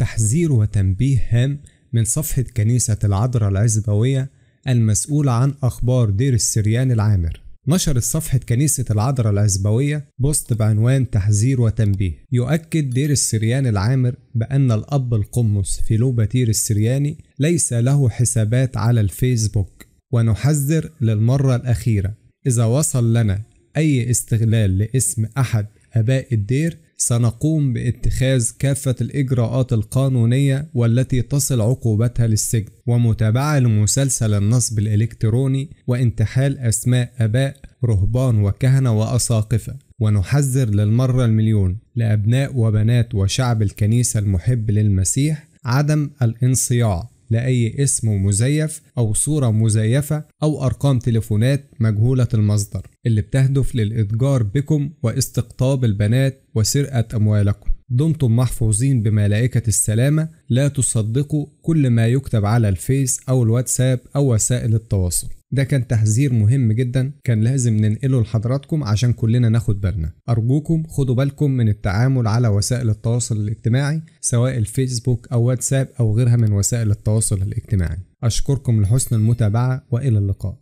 تحذير وتنبيه هام من صفحة كنيسة العذراء العزبوية المسؤولة عن أخبار دير السريان العامر نشرت صفحة كنيسة العذراء العزبوية بوست بعنوان تحذير وتنبيه يؤكد دير السريان العامر بأن الأب القمص في لوباتير السرياني ليس له حسابات على الفيسبوك ونحذر للمرة الأخيرة إذا وصل لنا أي استغلال لاسم أحد أباء الدير سنقوم باتخاذ كافة الإجراءات القانونية والتي تصل عقوبتها للسجن ومتابعة لمسلسل النصب الإلكتروني وانتحال أسماء آباء رهبان وكهنة وأساقفة ونحذر للمرة المليون لأبناء وبنات وشعب الكنيسة المحب للمسيح عدم الانصياع لأي اسم مزيف أو صورة مزيفة أو أرقام تليفونات مجهولة المصدر اللي بتهدف للإتجار بكم واستقطاب البنات وسرقة أموالكم دمتم محفوظين بملائكة السلامة لا تصدقوا كل ما يكتب على الفيس أو الواتساب أو وسائل التواصل ده كان تحذير مهم جدا كان لازم ننقله لحضراتكم عشان كلنا ناخد بالنا أرجوكم خدوا بالكم من التعامل على وسائل التواصل الاجتماعي سواء الفيسبوك أو واتساب أو غيرها من وسائل التواصل الاجتماعي أشكركم لحسن المتابعة وإلى اللقاء